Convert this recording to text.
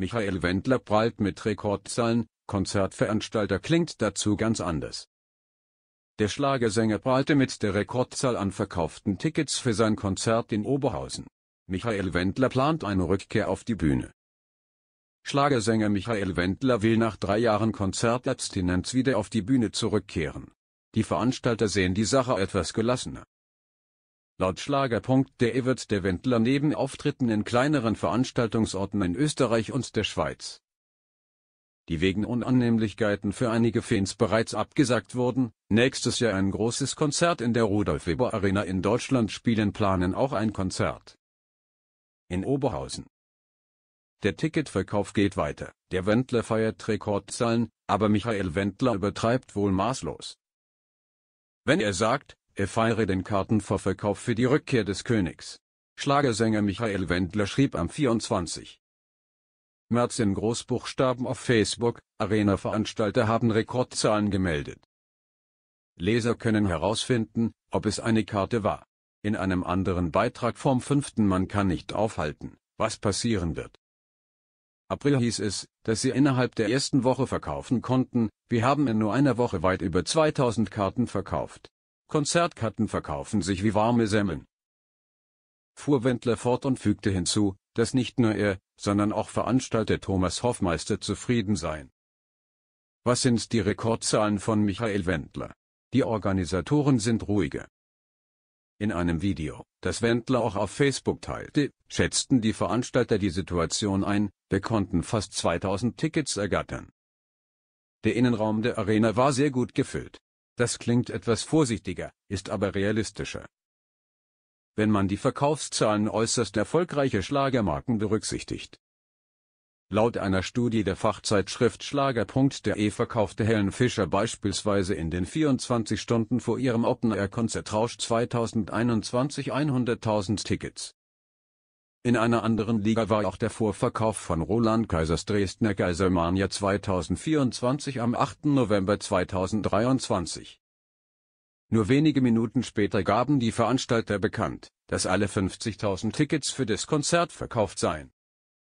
Michael Wendler prallt mit Rekordzahlen, Konzertveranstalter klingt dazu ganz anders. Der Schlagersänger prallte mit der Rekordzahl an verkauften Tickets für sein Konzert in Oberhausen. Michael Wendler plant eine Rückkehr auf die Bühne. Schlagersänger Michael Wendler will nach drei Jahren Konzertabstinenz wieder auf die Bühne zurückkehren. Die Veranstalter sehen die Sache etwas gelassener. Laut Schlager.de wird der Wendler neben Auftritten in kleineren Veranstaltungsorten in Österreich und der Schweiz, die wegen Unannehmlichkeiten für einige Fans bereits abgesagt wurden, nächstes Jahr ein großes Konzert in der Rudolf Weber Arena in Deutschland spielen planen auch ein Konzert in Oberhausen. Der Ticketverkauf geht weiter, der Wendler feiert Rekordzahlen, aber Michael Wendler übertreibt wohl maßlos. Wenn er sagt, er feiere den Kartenvorverkauf für die Rückkehr des Königs. Schlagersänger Michael Wendler schrieb am 24. März in Großbuchstaben auf Facebook, Arena-Veranstalter haben Rekordzahlen gemeldet. Leser können herausfinden, ob es eine Karte war. In einem anderen Beitrag vom 5. Mann kann nicht aufhalten, was passieren wird. April hieß es, dass sie innerhalb der ersten Woche verkaufen konnten, wir haben in nur einer Woche weit über 2000 Karten verkauft. Konzertkarten verkaufen sich wie warme Semmeln. Fuhr Wendler fort und fügte hinzu, dass nicht nur er, sondern auch Veranstalter Thomas Hoffmeister zufrieden seien. Was sind die Rekordzahlen von Michael Wendler? Die Organisatoren sind ruhiger. In einem Video, das Wendler auch auf Facebook teilte, schätzten die Veranstalter die Situation ein, wir konnten fast 2000 Tickets ergattern. Der Innenraum der Arena war sehr gut gefüllt. Das klingt etwas vorsichtiger, ist aber realistischer. Wenn man die Verkaufszahlen äußerst erfolgreicher Schlagermarken berücksichtigt. Laut einer Studie der Fachzeitschrift Schlager.de verkaufte Helen Fischer beispielsweise in den 24 Stunden vor ihrem Open Air Konzert Rausch 2021 100.000 Tickets. In einer anderen Liga war auch der Vorverkauf von Roland Kaisers Dresdner Kaisermania 2024 am 8. November 2023. Nur wenige Minuten später gaben die Veranstalter bekannt, dass alle 50.000 Tickets für das Konzert verkauft seien.